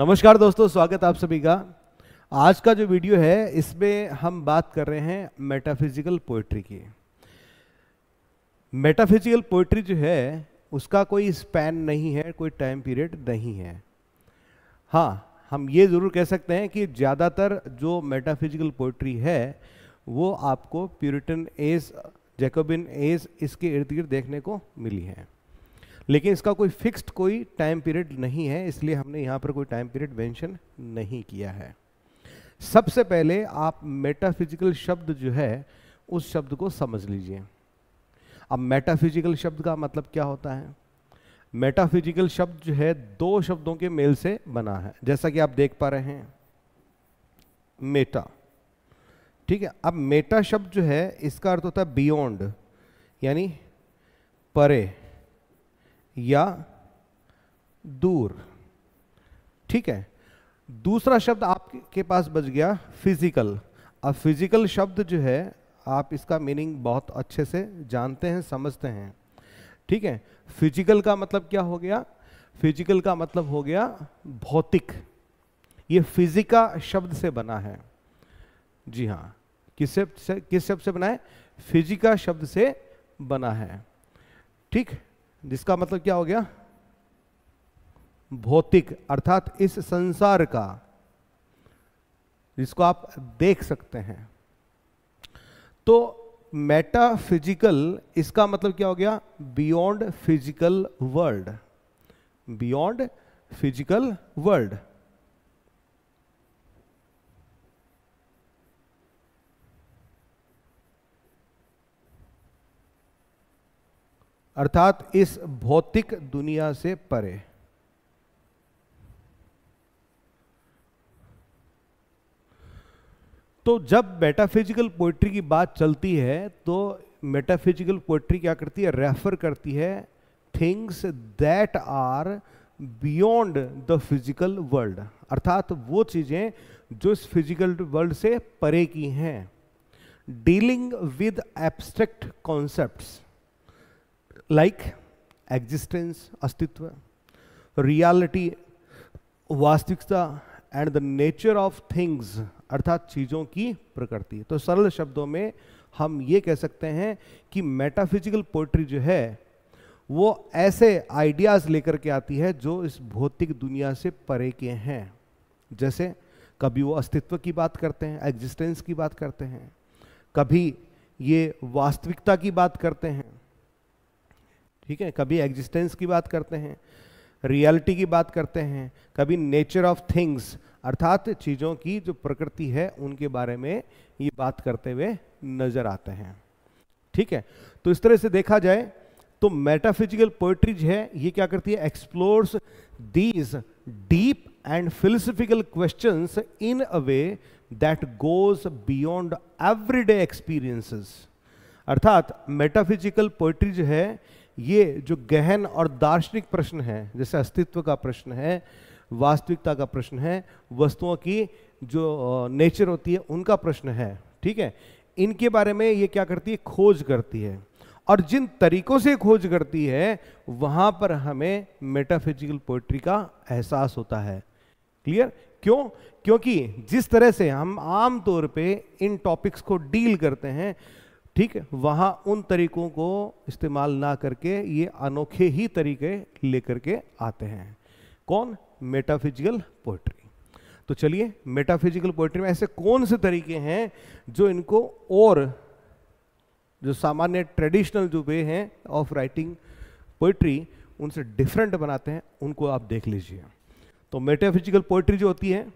नमस्कार दोस्तों स्वागत आप सभी का आज का जो वीडियो है इसमें हम बात कर रहे हैं मेटाफिजिकल पोइट्री की मेटाफिजिकल पोइट्री जो है उसका कोई स्पैन नहीं है कोई टाइम पीरियड नहीं है हाँ हम ये ज़रूर कह सकते हैं कि ज़्यादातर जो मेटाफिजिकल पोइट्री है वो आपको प्यूरिटन एज जैकोबिन एज इसके इर्द गिर्द देखने को मिली है लेकिन इसका कोई फिक्स्ड कोई टाइम पीरियड नहीं है इसलिए हमने यहां पर कोई टाइम पीरियड मेंशन नहीं किया है सबसे पहले आप मेटाफिजिकल शब्द जो है उस शब्द को समझ लीजिए अब मेटाफिजिकल शब्द का मतलब क्या होता है मेटाफिजिकल शब्द जो है दो शब्दों के मेल से बना है जैसा कि आप देख पा रहे हैं मेटा ठीक है अब मेटा शब्द जो है इसका अर्थ होता है बियॉन्ड यानी परे या दूर ठीक है दूसरा शब्द आपके पास बच गया फिजिकल अब फिजिकल शब्द जो है आप इसका मीनिंग बहुत अच्छे से जानते हैं समझते हैं ठीक है फिजिकल का मतलब क्या हो गया फिजिकल का मतलब हो गया भौतिक ये फिजिका शब्द से बना है जी हाँ किस शब्द से किस शब्द से बना है फिजिका शब्द से बना है ठीक जिसका मतलब क्या हो गया भौतिक अर्थात इस संसार का जिसको आप देख सकते हैं तो मेटाफिजिकल इसका मतलब क्या हो गया beyond physical world beyond physical world अर्थात इस भौतिक दुनिया से परे तो जब मेटाफिजिकल पोइट्री की बात चलती है तो मेटाफिजिकल पोइट्री क्या करती है रेफर करती है things that are beyond the physical world अर्थात वो चीज़ें जो इस फिजिकल वर्ल्ड से परे की हैं dealing with abstract concepts like existence astitva reality वास्तविकता and the nature of things अर्थात चीज़ों की प्रकृति तो सरल शब्दों में हम ये कह सकते हैं कि मेटाफिजिकल पोइट्री जो है वो ऐसे आइडियाज़ लेकर के आती है जो इस भौतिक दुनिया से परे के हैं जैसे कभी वो अस्तित्व की बात करते हैं एग्जिस्टेंस की बात करते हैं कभी ये वास्तविकता की बात करते हैं ठीक है कभी एग्जिस्टेंस की बात करते हैं रियलिटी की बात करते हैं कभी नेचर ऑफ थिंग्स अर्थात चीज़ों की जो प्रकृति है उनके बारे में ये बात करते हुए नजर आते हैं ठीक है तो इस तरह से देखा जाए तो मेटाफिजिकल पोइट्री जो है ये क्या करती है explores these deep and philosophical question in a way that goes beyond everyday experiences अर्थात मेटाफिजिकल पोइट्री जो है ये जो गहन और दार्शनिक प्रश्न है जैसे अस्तित्व का प्रश्न है वास्तविकता का प्रश्न है वस्तुओं की जो नेचर होती है उनका प्रश्न है ठीक है इनके बारे में ये क्या करती है खोज करती है और जिन तरीकों से खोज करती है वहां पर हमें मेटाफिजिकल पोइट्री का एहसास होता है क्लियर क्यों क्योंकि जिस तरह से हम आमतौर पे इन टॉपिक्स को डील करते हैं ठीक है वहां उन तरीकों को इस्तेमाल ना करके ये अनोखे ही तरीके लेकर के आते हैं कौन मेटाफिजिकल पोइट्री तो चलिए मेटाफिजिकल पोइट्री में ऐसे कौन से तरीके हैं जो इनको और जो सामान्य ट्रेडिशनल जो वे हैं ऑफ राइटिंग पोइट्री उनसे डिफरेंट बनाते हैं उनको आप देख लीजिए तो मेटाफिजिकल पोइट्री जो होती है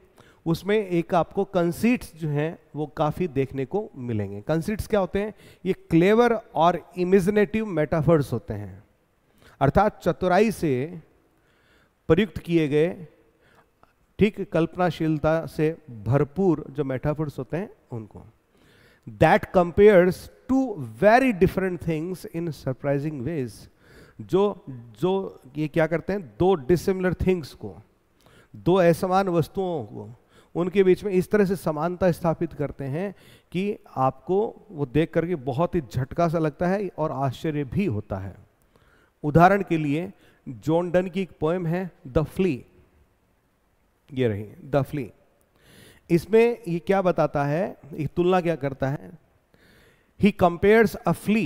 उसमें एक आपको कंसीट्स जो हैं वो काफ़ी देखने को मिलेंगे कंसीट्स क्या होते हैं ये क्लेवर और इमेजिनेटिव मेटाफर्स होते हैं अर्थात चतुराई से प्रयुक्त किए गए ठीक कल्पनाशीलता से भरपूर जो मेटाफर्स होते हैं उनको that compares to very different things in surprising ways जो जो ये क्या करते हैं दो डिसिमिलर थिंग्स को दो असमान वस्तुओं को उनके बीच में इस तरह से समानता स्थापित करते हैं कि आपको वो देख करके बहुत ही झटका सा लगता है और आश्चर्य भी होता है उदाहरण के लिए जॉन डन की एक पोएम है द फ्ली ये रही द फ्ली इसमें ये क्या बताता है ये तुलना क्या करता है he compares a flea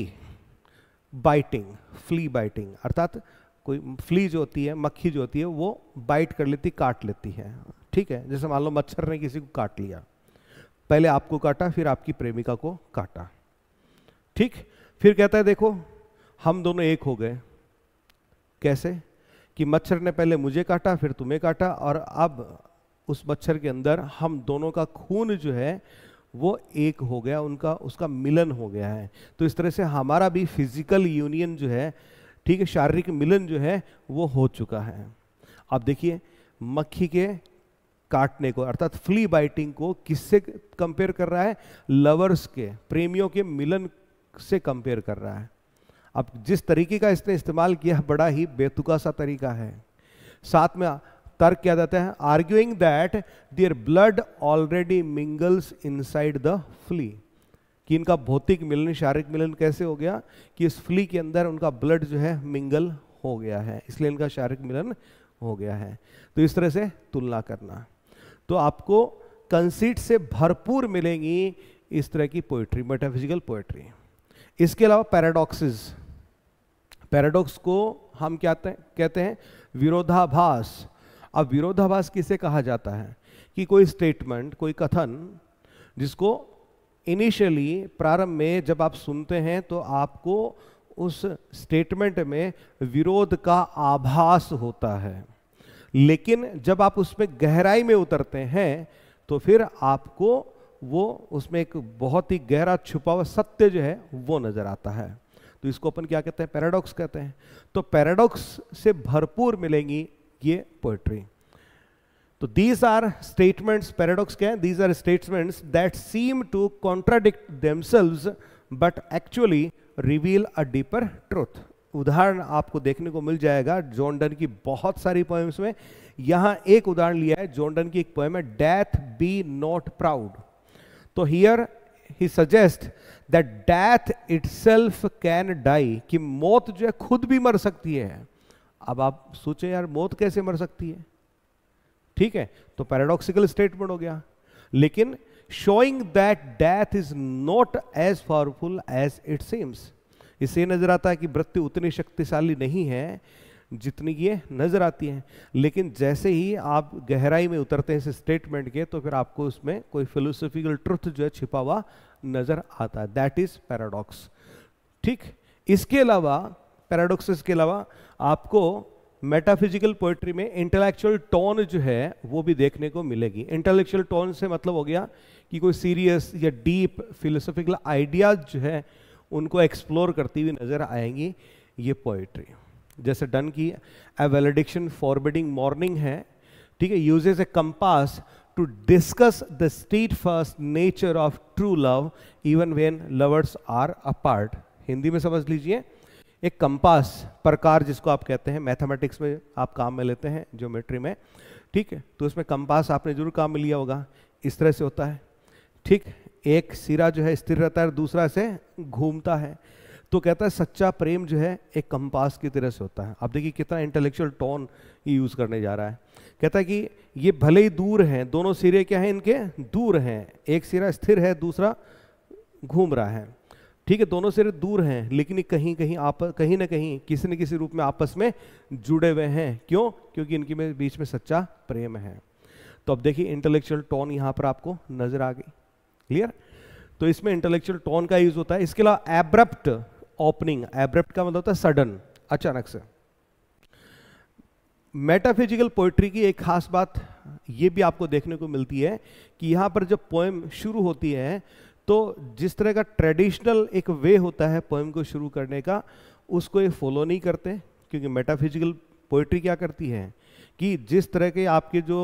biting flea biting अर्थात कोई फ्ली जो होती है मक्खी जो होती है वो बाइट कर लेती काट लेती है ठीक है जैसे मान लो मच्छर ने किसी को काट लिया पहले आपको काटा फिर आपकी प्रेमिका को काटा ठीक फिर कहता है देखो हम दोनों एक हो गए कैसे कि मच्छर ने पहले मुझे काटा फिर तुम्हें काटा और अब उस मच्छर के अंदर हम दोनों का खून जो है वो एक हो गया उनका उसका मिलन हो गया है तो इस तरह से हमारा भी फिजिकल यूनियन जो है ठीक है शारीरिक मिलन जो है वो हो चुका है आप देखिए मक्खी के काटने को अर्थात फ्ली बाइटिंग को किससे कंपेयर कर रहा है लवर्स के प्रेमियों के मिलन से कंपेयर कर रहा है अब जिस तरीके का इसने इस्तेमाल किया बड़ा ही बेतुका सा तरीका है साथ में तर्क क्या जाता है arguing that their blood already mingles inside the flea कि इनका भौतिक मिलन शारीरिक मिलन कैसे हो गया कि इस फ्ली के अंदर उनका ब्लड जो है मिंगल हो गया है इसलिए इनका शारीरिक मिलन हो गया है तो इस तरह से तुलना करना तो आपको कंसीट से भरपूर मिलेंगी इस तरह की पोइट्री मेटाफिजिकल पोइट्री इसके अलावा पैराडॉक्सिस पैराडॉक्स को हम क्या कहते हैं विरोधाभास अब विरोधाभास किसे कहा जाता है कि कोई स्टेटमेंट कोई कथन जिसको इनिशियली प्रारंभ में जब आप सुनते हैं तो आपको उस स्टेटमेंट में विरोध का आभास होता है लेकिन जब आप उसमें गहराई में उतरते हैं तो फिर आपको वो उसमें एक बहुत ही गहरा छुपा हुआ सत्य जो है वो नजर आता है तो इसको अपन क्या कहते हैं पैराडॉक्स कहते हैं तो पैराडॉक्स से भरपूर मिलेंगी ये पोएट्री तो दीज आर स्टेटमेंट्स पैराडॉक्स क्या है these are statements that seem to contradict but actually reveal a deeper truth उदाहरण आपको देखने को मिल जाएगा जॉन्डन की बहुत सारी पोएम्स में यहां एक उदाहरण लिया है जॉन्डन की एक पोएम है डेथ बी नॉट प्राउड तो here he suggest that death itself can die कि मौत जो है खुद भी मर सकती है अब आप सोचें यार मौत कैसे मर सकती है ठीक है तो पैराडॉक्सिकल स्टेटमेंट हो गया लेकिन showing that death is not as powerful as it seems इससे नज़र आता है कि वृत्ति उतनी शक्तिशाली नहीं है जितनी ये नज़र आती है लेकिन जैसे ही आप गहराई में उतरते हैं इस स्टेटमेंट के तो फिर आपको उसमें कोई फिलोसफिकल ट्रुथ जो है छिपा हुआ नज़र आता है दैट इज़ पैराडॉक्स ठीक इसके अलावा पैराडॉक्सेस के अलावा आपको मेटाफिजिकल पोएट्री में इंटेलेक्चुअल टोन जो है वो भी देखने को मिलेगी इंटेलेक्चुअल टोन से मतलब हो गया कि कोई सीरियस या डीप फिलोसफिकल आइडियाज जो है उनको एक्सप्लोर करती हुई नज़र आएंगी ये पोइट्री जैसे डन की ए वेलेडिक्शन फॉरबिडिंग मॉर्निंग है ठीक है as a compass to discuss the state first nature of true love even when lovers are apart Hindi में समझ लीजिए एक कंपास प्रकार जिसको आप कहते हैं मैथमेटिक्स में आप काम में लेते हैं ज्योमेट्री में ठीक है तो इसमें कंपास आपने जरूर काम में लिया होगा इस तरह से होता है ठीक एक सिरा जो है स्थिर रहता है दूसरा से घूमता है तो कहता है सच्चा प्रेम जो है एक कंपास की तरह से होता है आप देखिए कितना इंटेलेक्चुअल टोन यूज़ करने जा रहा है कहता है कि ये भले ही दूर हैं दोनों सिरे क्या हैं इनके दूर हैं एक सिरा स्थिर है दूसरा घूम रहा है ठीक है दोनों सिरे दूर हैं लेकिन कहीं कहीं आप कहीं ना कहीं किसी न किसी रूप में आपस में जुड़े हुए हैं क्यों क्योंकि इनके में बीच में सच्चा प्रेम है तो अब देखिए इंटेलेक्चुअल टोन यहाँ पर आपको नजर आ गई क्लियर तो इसमें इंटेलेक्चुअल टोन का यूज होता है इसके अलावा एब्रप्ट ओपनिंग एब्रप्ट का मतलब होता है सडन अचानक से मेटाफिजिकल पोइट्री की एक खास बात ये भी आपको देखने को मिलती है कि यहां पर जब पोएम शुरू होती है तो जिस तरह का ट्रेडिशनल एक वे होता है पोएम को शुरू करने का उसको ये फॉलो नहीं करते क्योंकि मेटाफिजिकल पोइट्री क्या करती है कि जिस तरह के आपके जो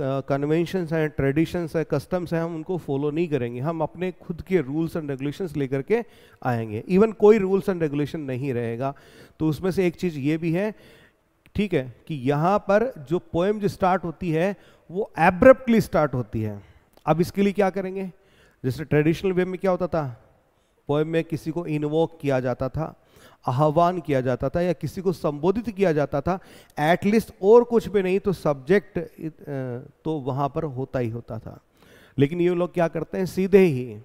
कन्वेंशंस हैं ट्रेडिशंस हैं कस्टम्स हैं हम उनको फॉलो नहीं करेंगे हम अपने खुद के रूल्स एंड रेगुलेशंस लेकर के आएंगे इवन कोई रूल्स एंड रेगुलेशन नहीं रहेगा तो उसमें से एक चीज़ ये भी है ठीक है कि यहाँ पर जो पोएम जो स्टार्ट होती है वो एब्रप्टली स्टार्ट होती है अब इसके लिए क्या करेंगे जैसे ट्रेडिशनल वे में क्या होता था पोएम में किसी को इन्वोक किया जाता था आह्वान किया जाता था या किसी को संबोधित किया जाता था एटलीस्ट और कुछ भी नहीं तो सब्जेक्ट तो वहां पर होता ही होता था लेकिन ये लोग क्या करते हैं सीधे ही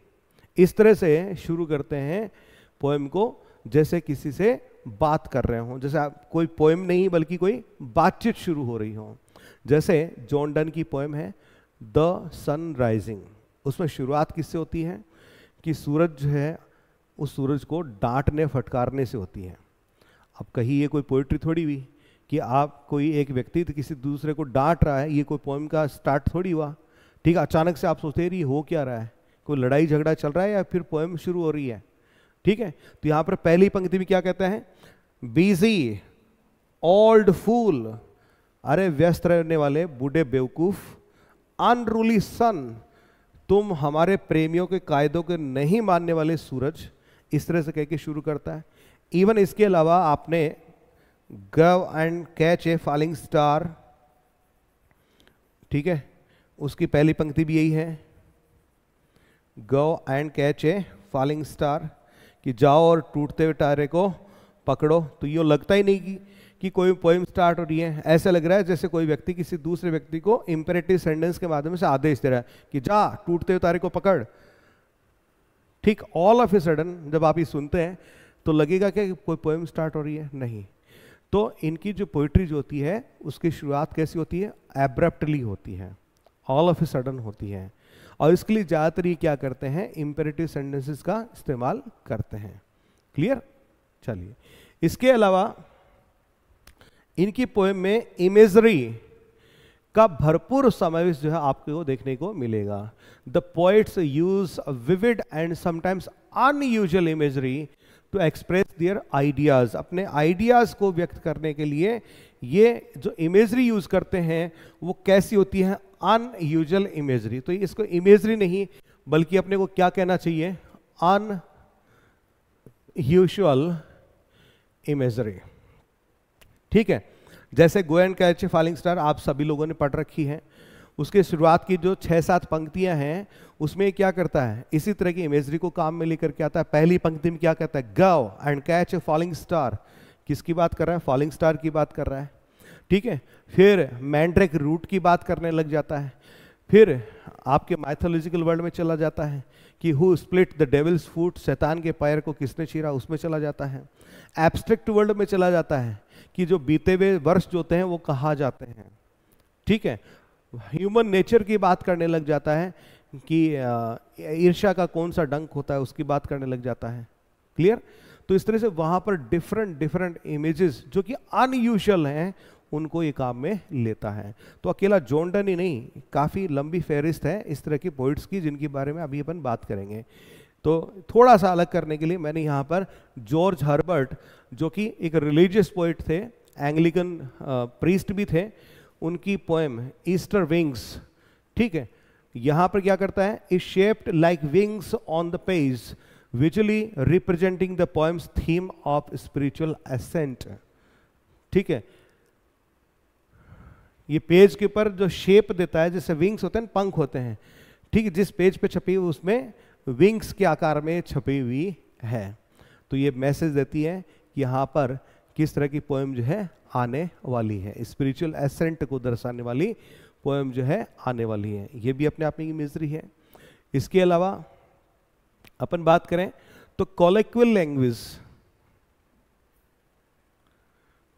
इस तरह से शुरू करते हैं पोएम को जैसे किसी से बात कर रहे हों जैसे आप कोई पोएम नहीं बल्कि कोई बातचीत शुरू हो रही हो जैसे जॉन डन की पोएम है द सन राइजिंग उसमें शुरुआत किससे होती है कि सूरज जो है उस सूरज को डांटने फटकारने से होती है अब कहीं ये कोई पोइट्री थोड़ी हुई कि आप कोई एक व्यक्ति तो किसी दूसरे को डांट रहा है ये कोई पोइम का स्टार्ट थोड़ी हुआ ठीक है अचानक से आप सोचते हैं ये हो क्या रहा है कोई लड़ाई झगड़ा चल रहा है या फिर पोएम शुरू हो रही है ठीक है तो यहां पर पहली पंक्ति भी क्या कहते हैं बीजी ओल्ड फूल अरे व्यस्त रहने वाले बूढ़े बेवकूफ अनरूली सन तुम हमारे प्रेमियों के कायदों के नहीं मानने वाले सूरज इस तरह से कह के शुरू करता है इवन इसके अलावा आपने go and catch a falling star ठीक है उसकी पहली पंक्ति भी यही है go and catch a falling star कि जाओ और टूटते हुए टारे को पकड़ो तो यूँ लगता ही नहीं कि कि कोई पोइम स्टार्ट हो रही है ऐसा लग रहा है जैसे कोई व्यक्ति किसी दूसरे व्यक्ति को इंपेरेटिव सेंटेंस के माध्यम से आदेश दे रहा है कि जा टूटते हुए तारे को पकड़ ठीक ऑल ऑफ ए सडन जब आप ये सुनते हैं तो लगेगा कि कोई पोएम स्टार्ट हो रही है नहीं तो इनकी जो पोइट्री जो होती है उसकी शुरुआत कैसी होती है एब्रप्टली होती है ऑल ऑफ ए सडन होती है और इसके लिए ज़्यादातर ये क्या करते हैं इम्पेरेटिव सेंटेंसेस का इस्तेमाल करते हैं क्लियर चलिए इसके अलावा इनकी पोएम में इमेजरी का भरपूर समावेश जो है आपको देखने को मिलेगा the poets use vivid and sometimes unusual imagery to express their ideas अपने आइडियाज़ को व्यक्त करने के लिए ये जो इमेजरी यूज़ करते हैं वो कैसी होती है अनयूजल इमेजरी तो इसको इमेजरी नहीं बल्कि अपने को क्या कहना चाहिए अन यूजल इमेजरी ठीक है जैसे go and catch falling star आप सभी लोगों ने पढ़ रखी है उसके शुरुआत की जो छः सात पंक्तियां हैं उसमें क्या करता है इसी तरह की इमेजरी को काम में लेकर के आता है पहली पंक्ति में क्या कहता है go and catch a falling star किसकी बात कर रहा है फॉलिंग स्टार की बात कर रहा है ठीक है फिर मैंड्रेक रूट की बात करने लग जाता है फिर आपके माइथोलॉजिकल वर्ल्ड में चला जाता है कि who split the devil's foot शैतान के पैर को किसने चीरा उसमें चला जाता है एब्स्ट्रैक्ट वर्ल्ड में चला जाता है कि जो बीते हुए वर्ष जो होते हैं वो कहा जाते हैं ठीक है ह्यूमन नेचर की बात करने लग जाता है कि ईर्षा का कौन सा डंक होता है उसकी बात करने लग जाता है क्लियर तो इस तरह से वहां पर डिफरेंट डिफरेंट इमेजेस जो कि अनयूजल हैं उनको ये काम में लेता है तो अकेला जोंडन ही नहीं काफ़ी लंबी फेहरिस्त है इस तरह की पोइट्स की जिनके बारे में अभी अपन बात करेंगे तो थोड़ा सा अलग करने के लिए मैंने यहाँ पर जॉर्ज हर्बर्ट जो कि एक रिलीजियस पोइट थे एंग्लिकन प्रीस्ट uh, भी थे उनकी पोएम ईस्टर विंग्स ठीक है यहां पर क्या करता है is shaped like wings on the page visually representing the poem's theme of spiritual ascent ठीक है ये पेज के ऊपर जो शेप देता है जैसे विंग्स होते हैं पंख होते हैं ठीक है जिस पेज पे छपी हुई उसमें विंग्स के आकार में छपी हुई है तो ये मैसेज देती है यहाँ पर किस तरह की पोएम जो है आने वाली है स्पिरिचुअल एसेंट को दर्शाने वाली पोएम जो है आने वाली है ये भी अपने आप में मिजरी है इसके अलावा अपन बात करें तो कॉलेक्वल लैंग्वेज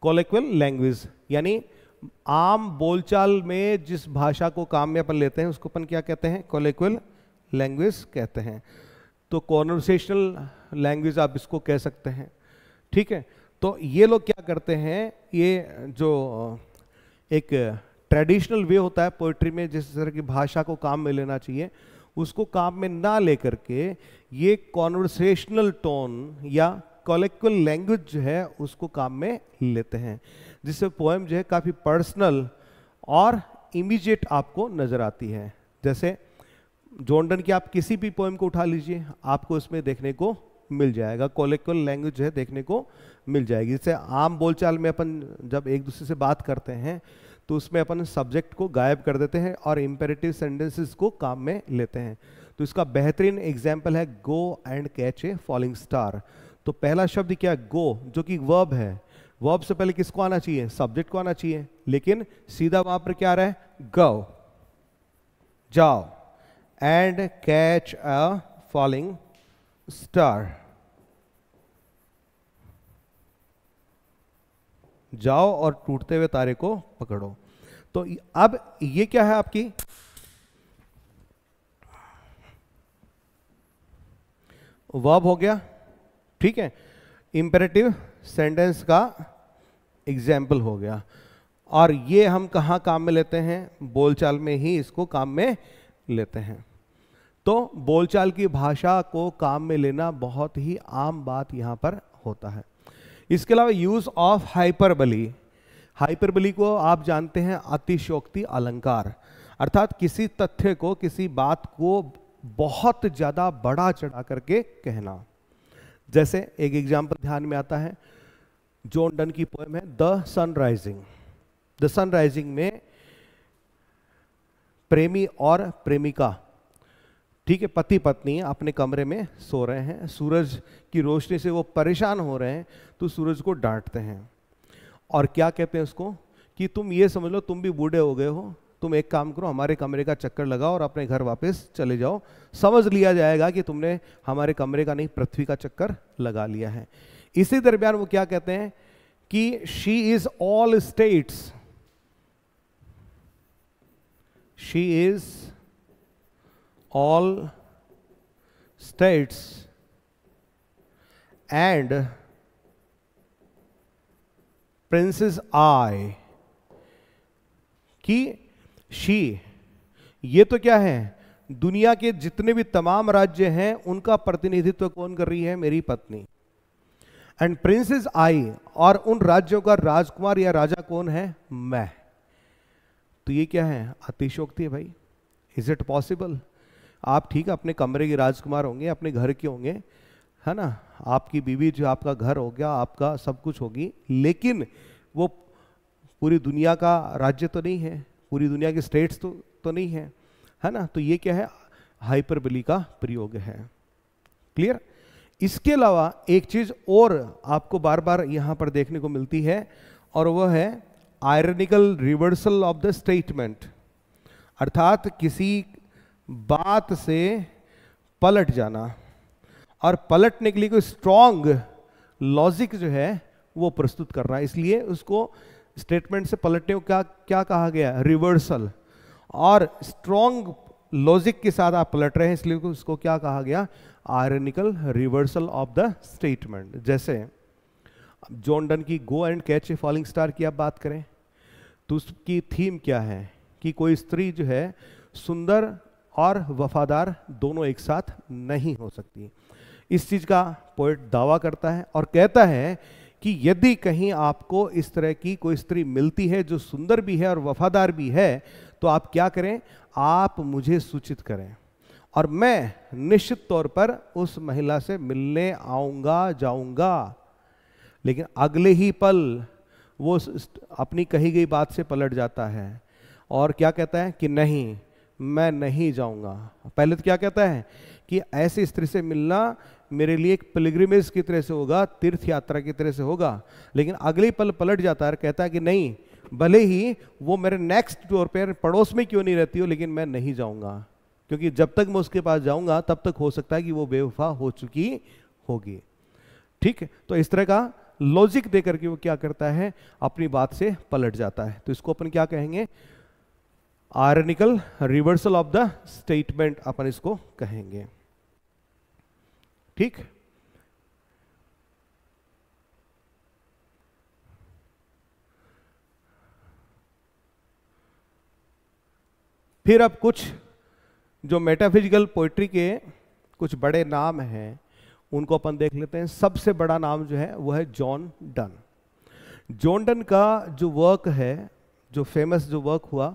कॉलेक्वल लैंग्वेज यानी आम बोलचाल में जिस भाषा को काम में अपन लेते हैं उसको अपन क्या कहते हैं कॉलेक्वल लैंग्वेज कहते हैं तो कॉन्वर्सेशनल लैंग्वेज आप इसको कह सकते हैं ठीक है तो ये लोग क्या करते हैं ये जो एक ट्रेडिशनल वे होता है पोइट्री में जिस तरह की भाषा को काम में लेना चाहिए उसको काम में ना लेकर के ये कॉन्वर्सेशनल टोन या कॉलेक्ल लैंग्वेज जो है उसको काम में लेते हैं जिससे पोएम जो है काफ़ी पर्सनल और इमीजिएट आपको नज़र आती है जैसे जॉन्डन की आप किसी भी पोएम को उठा लीजिए आपको इसमें देखने को मिल जाएगा कोलेक्ल लैंग्वेज है देखने को मिल जाएगी जैसे आम बोलचाल में अपन जब एक दूसरे से बात करते हैं तो उसमें अपन सब्जेक्ट को गायब कर देते हैं और इम्पेरेटिव सेंटेंसेस को काम में लेते हैं तो इसका बेहतरीन एग्जाम्पल है go and catch a falling star तो पहला शब्द क्या गो जो कि वर्ब है वर्ब से पहले किसको आना चाहिए सब्जेक्ट को आना चाहिए लेकिन सीधा वहां पर क्या रहा है गो जाओ and catch a falling star जाओ और टूटते हुए तारे को पकड़ो तो अब ये क्या है आपकी वर्ब हो गया ठीक है इंपेरेटिव सेंटेंस का एग्जाम्पल हो गया और ये हम कहां काम में लेते हैं बोलचाल में ही इसको काम में लेते हैं तो बोलचाल की भाषा को काम में लेना बहुत ही आम बात यहां पर होता है इसके अलावा यूज ऑफ हाइपरबली हाइपरबली को आप जानते हैं अतिशोक्ति अलंकार अर्थात किसी तथ्य को किसी बात को बहुत ज़्यादा बड़ा चढ़ा करके कहना जैसे एक एग्जाम्पल ध्यान में आता है जोन डन की पोएम है the sun rising the sun rising में प्रेमी और प्रेमिका ठीक है पति पत्नी अपने कमरे में सो रहे हैं सूरज की रोशनी से वो परेशान हो रहे हैं तो सूरज को डांटते हैं और क्या कहते हैं उसको कि तुम ये समझ लो तुम भी बूढ़े हो गए हो तुम एक काम करो हमारे कमरे का चक्कर लगाओ और अपने घर वापस चले जाओ समझ लिया जाएगा कि तुमने हमारे कमरे का नहीं पृथ्वी का चक्कर लगा लिया है इसी दरमियान वो क्या कहते हैं कि she is all states she is all states and princes I कि शी ये तो क्या है दुनिया के जितने भी तमाम राज्य हैं उनका प्रतिनिधित्व कौन कर रही है मेरी पत्नी एंड प्रिंसेस आई और उन राज्यों का राजकुमार या राजा कौन है मैं तो ये क्या है अतिशोक्ति है भाई इज इट पॉसिबल आप ठीक अपने कमरे के राजकुमार होंगे अपने घर के होंगे है ना आपकी बीवी जो आपका घर हो गया आपका सब कुछ होगी लेकिन वो पूरी दुनिया का राज्य तो नहीं है पूरी दुनिया के स्टेट्स तो तो नहीं है है ना तो ये क्या है हाइपरबली का प्रयोग है क्लियर इसके अलावा एक चीज और आपको बार बार यहां पर देखने को मिलती है और वह है ironical reversal of the statement अर्थात किसी बात से पलट जाना और पलटने के लिए कोई स्ट्रांग लॉजिक जो है वो प्रस्तुत करना इसलिए उसको स्टेटमेंट से पलटने को क्या क्या कहा गया रिवर्सल और स्ट्रांग लॉजिक के साथ आप पलट रहे हैं इसलिए उसको क्या कहा गया ironical reversal of the statement जैसे जॉन डन की go and catch a falling star की आप बात करें तो उसकी थीम क्या है कि कोई स्त्री जो है सुंदर और वफादार दोनों एक साथ नहीं हो सकती इस चीज़ का पोइट दावा करता है और कहता है कि यदि कहीं आपको इस तरह की कोई स्त्री मिलती है जो सुंदर भी है और वफादार भी है तो आप क्या करें आप मुझे सूचित करें और मैं निश्चित तौर पर उस महिला से मिलने आऊंगा जाऊंगा लेकिन अगले ही पल वो अपनी कही गई बात से पलट जाता है और क्या कहता है कि नहीं मैं नहीं जाऊंगा पहले तो क्या कहता है कि ऐसी स्त्री से मिलना मेरे लिए एक पिलग्रिमेज की तरह से होगा तीर्थ यात्रा की तरह से होगा लेकिन अगले पल पलट जाता है कहता है कि नहीं भले ही वो मेरे नेक्स्ट डोर पर पड़ोस में क्यों नहीं रहती हो लेकिन मैं नहीं जाऊंगा क्योंकि जब तक मैं उसके पास जाऊंगा तब तक हो सकता है कि वो बेवफा हो चुकी होगी ठीक तो इस तरह का लॉजिक देकर के वो क्या करता है अपनी बात से पलट जाता है तो इसको अपन क्या कहेंगे ironical reversal of the statement अपन इसको कहेंगे ठीक फिर अब कुछ जो मेटाफिजिकल पोइट्री के कुछ बड़े नाम हैं उनको अपन देख लेते हैं सबसे बड़ा नाम जो है वो है जॉन डन जॉन डन का जो वर्क है जो फेमस जो वर्क हुआ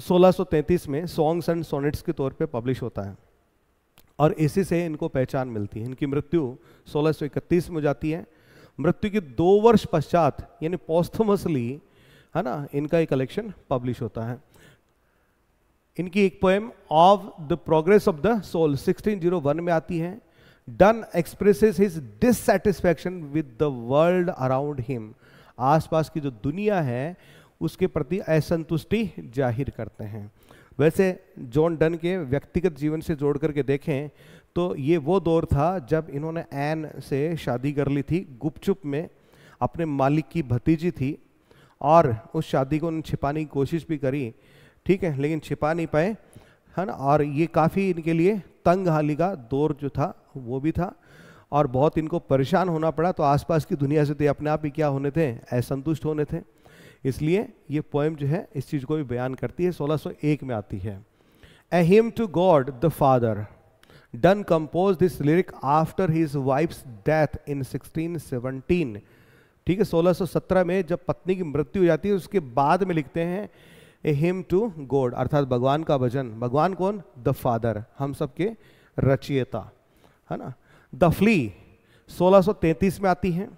1633 में सॉन्ग्स एंड सोनेट्स के तौर पे पब्लिश होता है और इसी से इनको पहचान मिलती है इनकी मृत्यु 1631 में हो जाती है मृत्यु के दो वर्ष पश्चात यानी पोस्थमसली है ना इनका एक कलेक्शन पब्लिश होता है इनकी एक poem of the progress of the soul 1601 में आती है Donne expresses his dissatisfaction with the world around him आसपास की जो दुनिया है उसके प्रति असंतुष्टि जाहिर करते हैं वैसे जॉन डन के व्यक्तिगत जीवन से जोड़ करके देखें तो ये वो दौर था जब इन्होंने एन से शादी कर ली थी गुपचुप में अपने मालिक की भतीजी थी और उस शादी को उन्होंने छिपाने की कोशिश भी करी ठीक है लेकिन छिपा नहीं पाए है ना और ये काफ़ी इनके लिए तंग हाली का दौर जो था वो भी था और बहुत इनको परेशान होना पड़ा तो आसपास की दुनिया से तो अपने आप ही क्या होने थे असंतुष्ट होने थे इसलिए ये पोएम जो है इस चीज़ को भी बयान करती है 1601 में आती है a hymn to God the Father Donne compose this lyric after his wife's death in 1617 ठीक है 1617 में जब पत्नी की मृत्यु हो जाती है उसके बाद में लिखते हैं ए हिम टू गॉड अर्थात भगवान का भजन भगवान कौन द फादर हम सबके रचियता है ना द फ्ली सोलह में आती है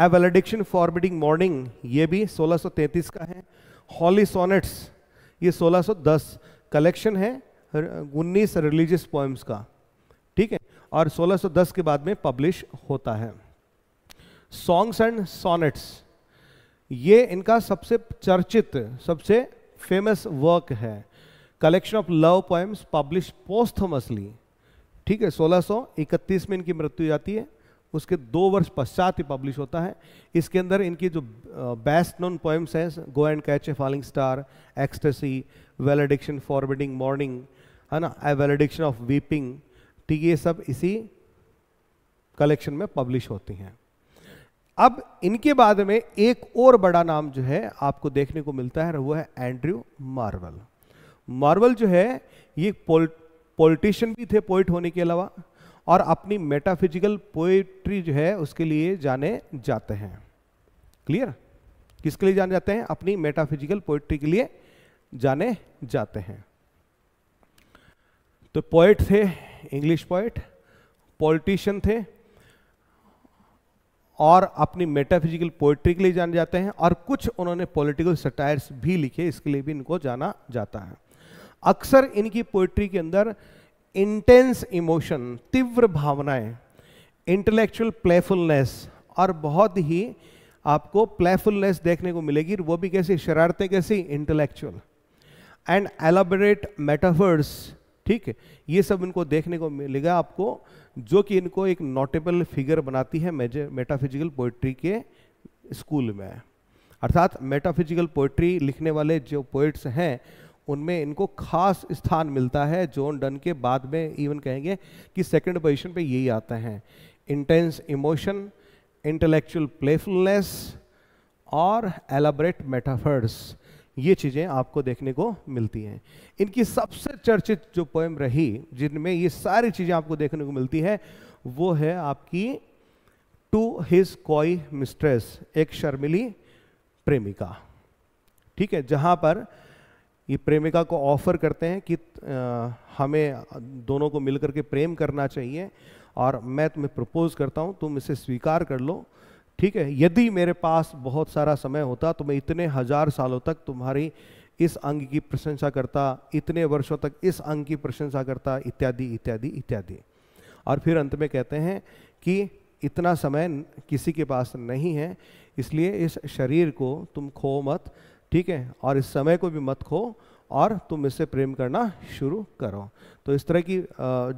ए वेलेडिक्शन फॉरबिडिंग मॉर्निंग ये भी 1633 का है हॉली सोनेट्स ये 1610 कलेक्शन है उन्नीस रिलीजियस पोएम्स का ठीक है और 1610 के बाद में पब्लिश होता है सॉन्ग्स एंड सोनेट्स ये इनका सबसे चर्चित सबसे फेमस वर्क है collection of love poems publish posthumously ठीक है 1631 में इनकी मृत्यु जाती है उसके दो वर्ष पश्चात ही पब्लिश होता है इसके अंदर इनकी जो बेस्ट नॉन पोएम्स हैं go and catch a falling star ecstasy valediction forbidding mourning है ना ए वेलेडिक्शन ऑफ वीपिंग ठीक ये सब इसी कलेक्शन में पब्लिश होती हैं अब इनके बाद में एक और बड़ा नाम जो है आपको देखने को मिलता है वो है एंड्रयू मार्वल मार्वल जो है ये पोल पोलिटिशियन भी थे पोइट होने के अलावा और अपनी मेटाफिजिकल पोएट्री जो है उसके लिए जाने जाते हैं क्लियर किसके लिए जाने जाते हैं अपनी मेटाफिजिकल पोएट्री के लिए जाने जाते हैं तो पोइट थे इंग्लिश पोइट पॉलिटिशियन थे और अपनी मेटाफिजिकल पोइट्री के लिए जाने जाते हैं और कुछ उन्होंने पॉलिटिकल सटायर्स भी लिखे इसके लिए भी इनको जाना जाता है अक्सर इनकी पोइट्री के अंदर इंटेंस इमोशन तीव्र भावनाएं इंटेलेक्चुअल प्लेफुलनेस और बहुत ही आपको प्लेफुलनेस देखने को मिलेगी वो भी कैसी शरारतें कैसी इंटेलेक्चुअल एंड एलाबरेट मेटाफर्स ठीक है ये सब इनको देखने को मिलेगा आपको जो कि इनको एक नोटेबल फिगर बनाती है मेजर मेटाफिजिकल पोइट्री के स्कूल में अर्थात मेटाफिजिकल पोइट्री लिखने वाले जो पोइट्स हैं उनमें इनको खास स्थान मिलता है जोन डन के बाद में इवन कहेंगे कि सेकंड पोजीशन पे यही आते हैं इंटेंस इमोशन इंटेलेक्चुअल प्लेफुलनेस और एलाबरेट मेटाफर्स ये चीज़ें आपको देखने को मिलती हैं इनकी सबसे चर्चित जो पोएम रही जिनमें ये सारी चीज़ें आपको देखने को मिलती है वो है आपकी टू हिज कॉय मिस्ट्रेस एक शर्मिली प्रेमिका ठीक है जहाँ पर ये प्रेमिका को ऑफर करते हैं कि हमें दोनों को मिलकर के प्रेम करना चाहिए और मैं तुम्हें प्रपोज करता हूँ तुम इसे स्वीकार कर लो ठीक है यदि मेरे पास बहुत सारा समय होता तो मैं इतने हजार सालों तक तुम्हारी इस अंग की प्रशंसा करता इतने वर्षों तक इस अंग की प्रशंसा करता इत्यादि इत्यादि इत्यादि और फिर अंत में कहते हैं कि इतना समय किसी के पास नहीं है इसलिए इस शरीर को तुम खो मत ठीक है और इस समय को भी मत खो और तुम इससे प्रेम करना शुरू करो तो इस तरह की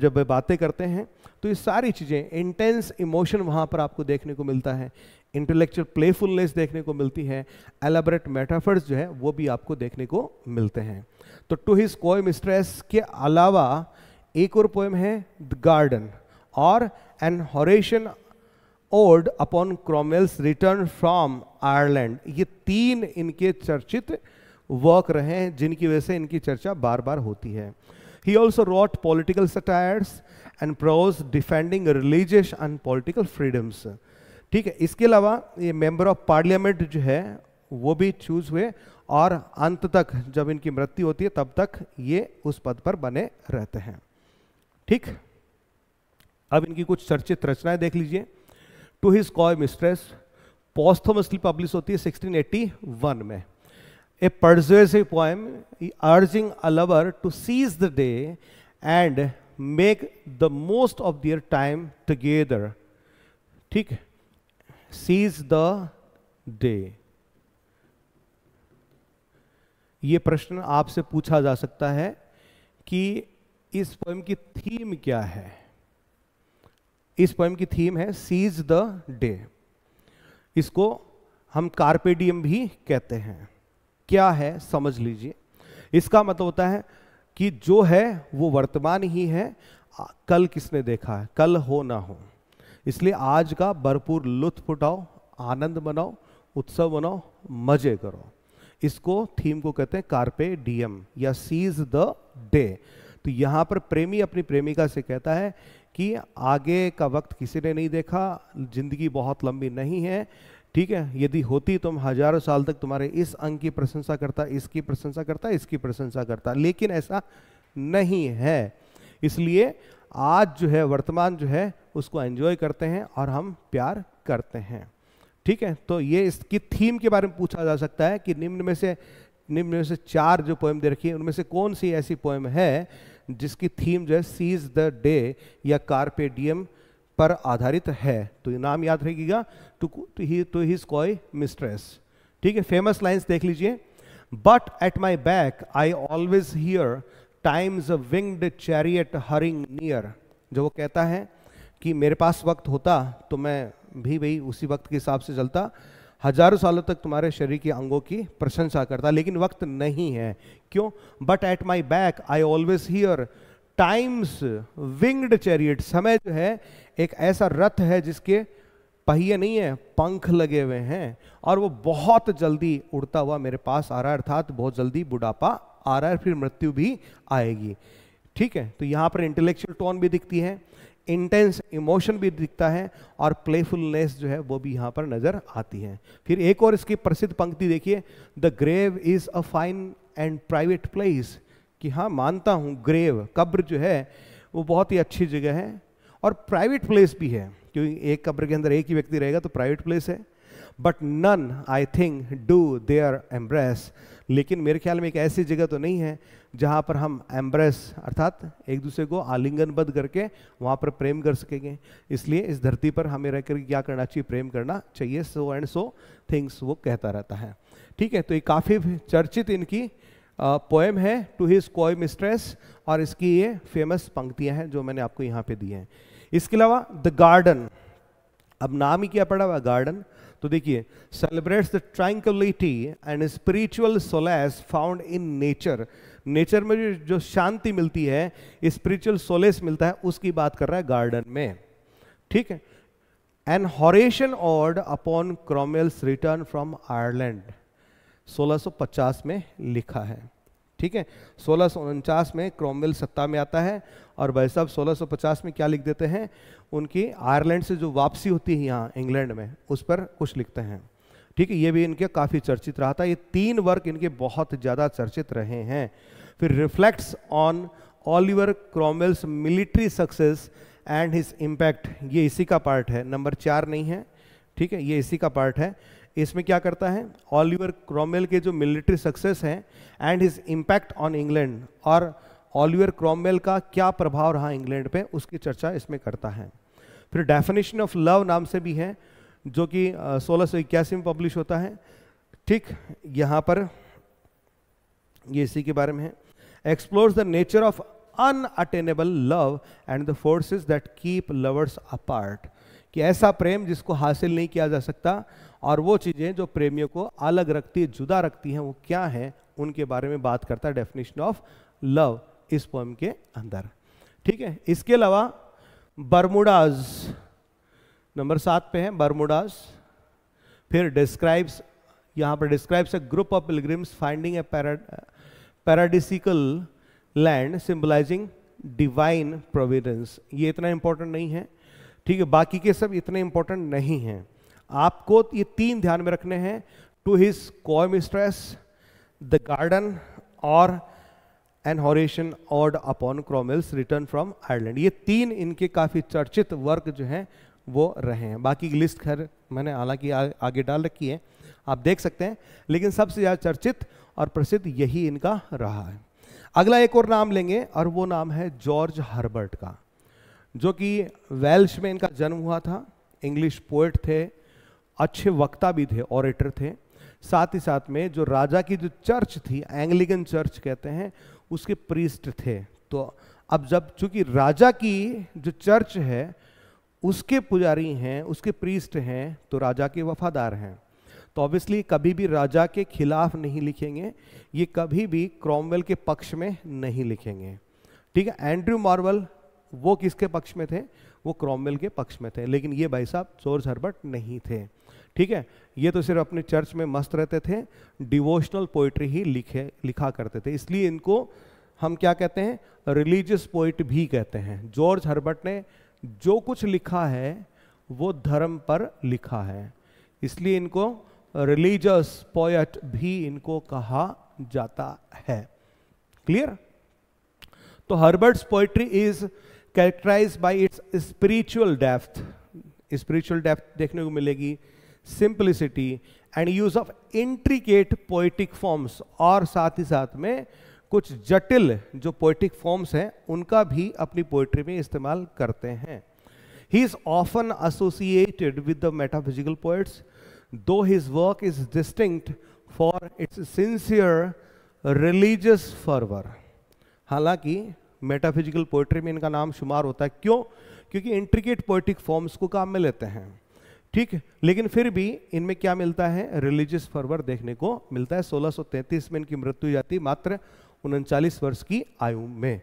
जब बातें करते हैं तो ये सारी चीज़ें इंटेंस इमोशन वहाँ पर आपको देखने को मिलता है इंटेलेक्चुअल प्लेफुलनेस देखने को मिलती है एलेबरेट मेटाफर्स जो है वो भी आपको देखने को मिलते हैं तो टू हिज कोएम स्ट्रेस के अलावा एक और पोएम है द गार्डन और an Horatian ode upon Cromwell's return from Ireland ये तीन इनके चर्चित वर्क रहे हैं जिनकी वजह से इनकी चर्चा बार बार होती है he also wrote political satires and prose defending religious and political freedoms ठीक है इसके अलावा ये मेंबर ऑफ पार्लियामेंट जो है वो भी चूज हुए और अंत तक जब इनकी मृत्यु होती है तब तक ये उस पद पर बने रहते हैं ठीक अब इनकी कुछ चर्चित रचनाएं देख लीजिए to his coy mistress posthumously publish होती है 1681 में a persuasive poem urging a lover to seize the day and make the most of their time together ठीक सीज द डे ये प्रश्न आपसे पूछा जा सकता है कि इस पोएम की थीम क्या है इस पोएम की थीम है सीज द डे इसको हम कार्पेडियम भी कहते हैं क्या है समझ लीजिए इसका मतलब होता है कि जो है वो वर्तमान ही है कल किसने देखा है कल हो ना हो इसलिए आज का भरपूर लुत्फ उठाओ आनंद मनाओ उत्सव मनाओ मजे करो इसको थीम को कहते हैं कार्पे डीएम या सीज द डे तो यहां पर प्रेमी अपनी प्रेमिका से कहता है कि आगे का वक्त किसी ने नहीं देखा जिंदगी बहुत लंबी नहीं है ठीक है यदि होती तुम तो हजारों साल तक तुम्हारे इस अंग की प्रशंसा करता इसकी प्रशंसा करता इसकी प्रशंसा करता लेकिन ऐसा नहीं है इसलिए आज जो है वर्तमान जो है उसको एंजॉय करते हैं और हम प्यार करते हैं ठीक है तो ये इसकी थीम के बारे में पूछा जा सकता है कि निम्न में से निम्न में से चार जो पोएम दे रखी है उनमें से कौन सी ऐसी पोएम है जिसकी थीम जो है सीज द डे या कारपेडियम पर आधारित है तो ये नाम याद रहेगा to he to his coy mistress ठीक है फेमस लाइन्स देख लीजिए but at my back I always hear time's winged chariot hurrying near जो वो कहता है कि मेरे पास वक्त होता तो मैं भी भाई उसी वक्त के हिसाब से चलता हजारों सालों तक तुम्हारे शरीर के अंगों की प्रशंसा करता लेकिन वक्त नहीं है क्यों but at my back I always hear time's winged chariot समय जो है एक ऐसा रथ है जिसके पहिए नहीं है पंख लगे हुए हैं और वो बहुत जल्दी उड़ता हुआ मेरे पास आ रहा है अर्थात बहुत जल्दी बुढ़ापा आ रहा है फिर मृत्यु भी आएगी ठीक है तो यहाँ पर इंटेलेक्चुअल टोन भी दिखती है इंटेंस इमोशन भी दिखता है और प्लेफुलनेस जो है वो भी यहां पर नज़र आती है फिर एक और इसकी प्रसिद्ध पंक्ति देखिए the grave is a fine and private place कि हाँ मानता हूं ग्रेव कब्र जो है वो बहुत ही अच्छी जगह है और प्राइवेट प्लेस भी है क्योंकि एक कब्र के अंदर एक ही व्यक्ति रहेगा तो प्राइवेट प्लेस है but none I think do there embrace लेकिन मेरे ख्याल में एक ऐसी जगह तो नहीं है जहां पर हम एम्ब्रेस अर्थात एक दूसरे को आलिंगनबद्ध करके वहां पर प्रेम कर सकेंगे इसलिए इस धरती पर हमें रह करके क्या करना चाहिए प्रेम करना चाहिए सो एंड सो थिंग्स वो कहता रहता है ठीक है तो ये काफ़ी चर्चित इनकी पोएम है टू हिज कोय मिस्ट्रेस और इसकी ये फेमस पंक्तियां हैं जो मैंने आपको यहाँ पे दी हैं इसके अलावा द गार्डन अब नाम ही क्या पड़ा हुआ गार्डन तो देखिए celebrates the tranquillity and spiritual solace found in nature nature में जो शांति मिलती है स्पिरिचुअल सोलेस मिलता है उसकी बात कर रहा है गार्डन में ठीक है an Horatian ode upon Cromwell's return from Ireland 1650 में लिखा है ठीक है सोलह में क्रोमवेल सत्ता में आता है और भाई साहब सोलह में क्या लिख देते हैं उनकी आयरलैंड से जो वापसी होती है यहाँ इंग्लैंड में उस पर कुछ लिखते हैं ठीक है ये भी इनके काफ़ी चर्चित रहा था ये तीन वर्क इनके बहुत ज़्यादा चर्चित रहे हैं फिर reflects on Oliver Cromwell's military success and his impact ये इसी का पार्ट है नंबर चार नहीं है ठीक है ये इसी का पार्ट है इसमें क्या करता है ऑलिवर क्रॉमवेल के जो मिलिट्री सक्सेस हैं and his impact on England और ऑलिवर क्रॉमवेल का क्या प्रभाव रहा इंग्लैंड पे उसकी चर्चा इसमें करता है फिर डेफिनेशन ऑफ लव नाम से भी है जो कि सोलह सौ इक्यासी में पब्लिश होता है ठीक यहाँ पर ये इसी के बारे में है explore the nature of unattainable love and the forces that keep lovers apart कि ऐसा प्रेम जिसको हासिल नहीं किया जा सकता और वो चीज़ें जो प्रेमियों को अलग रखती है जुदा रखती हैं वो क्या हैं उनके बारे में बात करता है डेफिनेशन ऑफ लव इस पोएम के अंदर ठीक है इसके अलावा बर्मुडाज नंबर सात पे है बर्मुडाज फिर डिस्क्राइब्स यहाँ पर describes a group of pilgrims finding a paradisical land symbolising divine providence ये इतना इंपॉर्टेंट नहीं है ठीक है बाकी के सब इतने इंपॉर्टेंट नहीं हैं आपको ये तीन ध्यान में रखने हैं to his coy mistress the garden और an Horatian ode upon Cromwell's return from Ireland ये तीन इनके काफ़ी चर्चित वर्क जो हैं वो रहे हैं बाकी लिस्ट खैर मैंने हालांकि आगे डाल रखी है आप देख सकते हैं लेकिन सबसे ज़्यादा चर्चित और प्रसिद्ध यही इनका रहा है अगला एक और नाम लेंगे और वो नाम है जॉर्ज हर्बर्ट का जो कि वेल्श में इनका जन्म हुआ था इंग्लिश पोएट थे अच्छे वक्ता भी थे ऑरेटर थे साथ ही साथ में जो राजा की जो चर्च थी एंग्लिकन चर्च कहते हैं उसके प्रीस्ट थे तो अब जब चूंकि राजा की जो चर्च है उसके पुजारी हैं उसके प्रीस्ट हैं तो राजा के वफादार हैं तो ऑब्वियसली कभी भी राजा के खिलाफ नहीं लिखेंगे ये कभी भी क्रॉमवेल के पक्ष में नहीं लिखेंगे ठीक है एंड्रू मार्वल वो किसके पक्ष में थे वो क्रॉमवेल के पक्ष में थे लेकिन ये भाई साहब चोर हर्बर्ट नहीं थे ठीक है ये तो सिर्फ अपने चर्च में मस्त रहते थे डिवोशनल पोइट्री ही लिखे लिखा करते थे इसलिए इनको हम क्या कहते हैं रिलीजियस पोइट भी कहते हैं जॉर्ज हर्बर्ट ने जो कुछ लिखा है वो धर्म पर लिखा है इसलिए इनको रिलीजियस पोएट भी इनको कहा जाता है क्लियर तो Herbert's poetry is characterize by its spiritual depth spiritual depth देखने को मिलेगी simplicity and use of intricate poetic forms और साथ ही साथ में कुछ जटिल जो पोइटिक फॉर्म्स हैं उनका भी अपनी पोइट्री में इस्तेमाल करते हैं he is often associated with the metaphysical poets though his work is distinct for its sincere religious fervour हालांकि मेटाफिजिकल पोइट्री में इनका नाम शुमार होता है क्यों क्योंकि इंट्रिकेट पोइटिक फॉर्म्स को काम में लेते हैं ठीक है लेकिन फिर भी इनमें क्या मिलता है रिलीजियस फर्वर देखने को मिलता है 1633 में इनकी मृत्यु जाती मात्र उनचालीस वर्ष की आयु में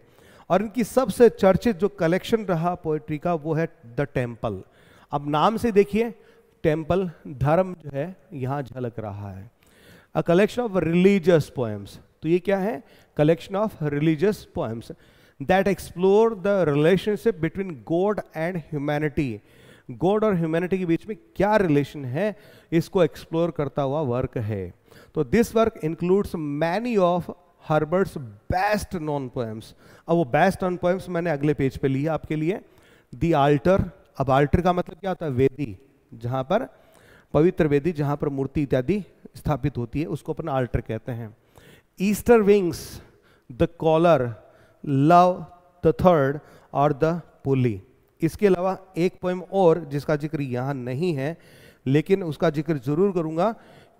और इनकी सबसे चर्चित जो कलेक्शन रहा पोएट्री का वो है द टेम्पल अब नाम से देखिए टेम्पल धर्म जो है यहाँ झलक रहा है a collection of religious poems तो ये क्या है collection of religious poems that explore the relationship between God and humanity गॉड और ह्यूमैनिटी के बीच में क्या रिलेशन है इसको एक्सप्लोर करता हुआ वर्क है तो this work includes many of Herbert's best known poems अब वो बेस्ट नॉन पोएम्स मैंने अगले पेज पे लिया आपके लिए दी आल्टर अब आल्टर का मतलब क्या होता है वेदी जहां पर पवित्र वेदी जहां पर मूर्ति इत्यादि स्थापित होती है उसको अपना आल्टर कहते हैं Easter wings the collar love the third और द पुली इसके अलावा एक पोएम और जिसका जिक्र यहाँ नहीं है लेकिन उसका जिक्र ज़रूर करूँगा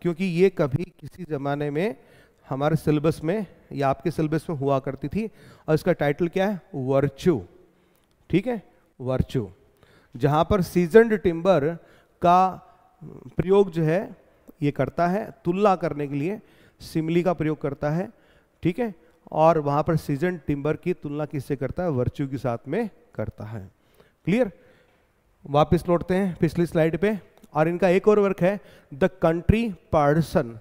क्योंकि ये कभी किसी ज़माने में हमारे सिलेबस में या आपके सिलेबस में हुआ करती थी और इसका टाइटल क्या है वर्चू ठीक है वर्चू जहाँ पर सीजनड टिम्बर का प्रयोग जो है ये करता है तुलना करने के लिए सिमली का प्रयोग करता है ठीक है और वहाँ पर सीजन टिम्बर की तुलना किससे करता है वर्च्यू के साथ में करता है क्लियर वापस लौटते हैं पिछली स्लाइड पे और इनका एक और वर्क है the country parson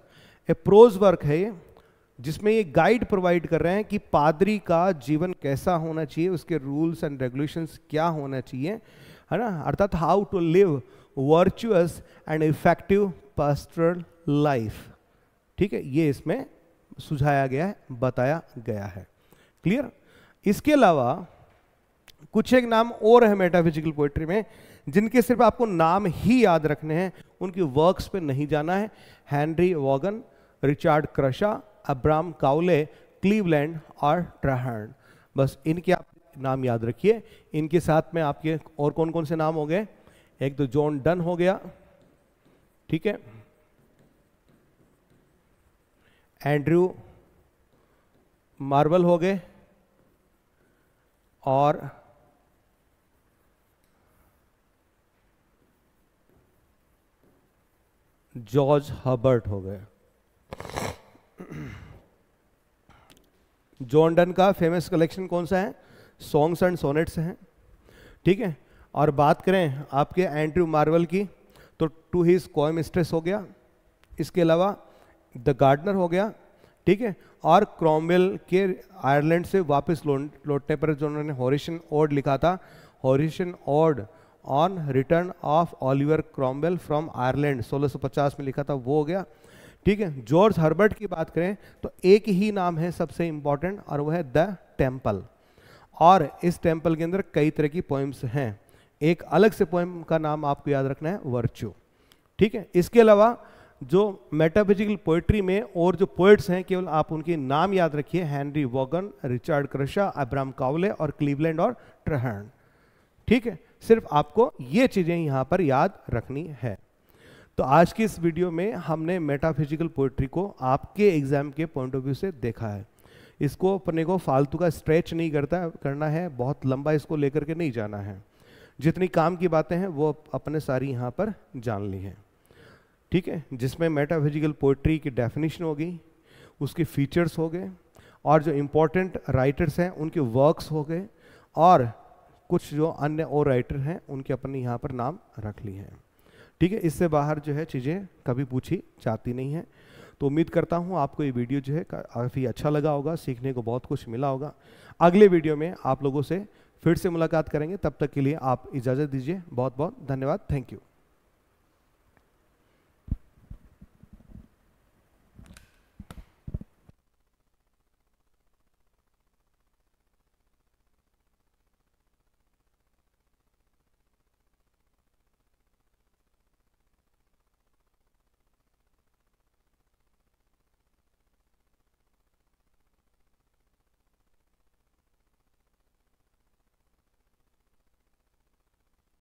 a prose work है जिसमें ये गाइड प्रोवाइड कर रहे हैं कि पादरी का जीवन कैसा होना चाहिए उसके रूल्स एंड रेगुलेशंस क्या होना चाहिए है ना अर्थात how to live virtuous and effective personal life ठीक है ये इसमें सुझाया गया है बताया गया है क्लियर इसके अलावा कुछ एक नाम और है मेटाफिजिकल पोइट्री में जिनके सिर्फ आपको नाम ही याद रखने हैं उनकी वर्क्स पे नहीं जाना है Henry Vaughan Richard Crashaw Abraham Cowley Cleveland और ट्रहर्न बस इनके आप नाम याद रखिए इनके साथ में आपके और कौन कौन से नाम हो गए एक तो जॉन डन हो गया ठीक है एंड्रयू मार्बल हो गए और जॉर्ज हबर्ट हो गए जॉन डन का फेमस कलेक्शन कौन सा है सॉन्ग्स एंड सोनेट्स हैं ठीक है और बात करें आपके एंड्रू मार्वल की तो टू हिज कॉम स्ट्रेस हो गया इसके अलावा द गार्डनर हो गया ठीक है और क्रॉमवेल के आयरलैंड से वापस लौटने पर जो उन्होंने हॉरिशन ओड लिखा था Horatian ode on return of Oliver Cromwell from Ireland 1650 में लिखा था वो हो गया ठीक है जॉर्ज हर्बर्ट की बात करें तो एक ही नाम है सबसे इंपॉर्टेंट और वह है द टेम्पल और इस टेम्पल के अंदर कई तरह की पोइम्स हैं एक अलग से पोइम का नाम आपको याद रखना है वर्च्यू ठीक है इसके अलावा जो मेटाफिजिकल पोइट्री में और जो पोइट्स हैं केवल आप उनके नाम याद रखिए Henry Vaughan Richard Crashaw Abraham Cowley और क्लीवलैंड और ट्रहर्न ठीक है सिर्फ आपको ये चीज़ें यहां पर याद रखनी है तो आज की इस वीडियो में हमने मेटाफिजिकल पोइट्री को आपके एग्जाम के पॉइंट ऑफ व्यू से देखा है इसको अपने को फालतू का स्ट्रेच नहीं करता करना है बहुत लंबा इसको लेकर के नहीं जाना है जितनी काम की बातें हैं वो अपने सारी यहाँ पर जान ली हैं ठीक है जिसमें मेटाफिजिकल पोइट्री की डेफिनेशन होगी उसके फीचर्स हो गए और जो इम्पोर्टेंट राइटर्स हैं उनके वर्क्स हो गए और कुछ जो अन्य और राइटर हैं उनके अपने यहाँ पर नाम रख लिए हैं ठीक है इससे बाहर जो है चीज़ें कभी पूछी जाती नहीं है तो उम्मीद करता हूँ आपको ये वीडियो जो है काफ़ी अच्छा लगा होगा सीखने को बहुत कुछ मिला होगा अगले वीडियो में आप लोगों से फिर से मुलाकात करेंगे तब तक के लिए आप इजाज़त दीजिए बहुत बहुत धन्यवाद थैंक यू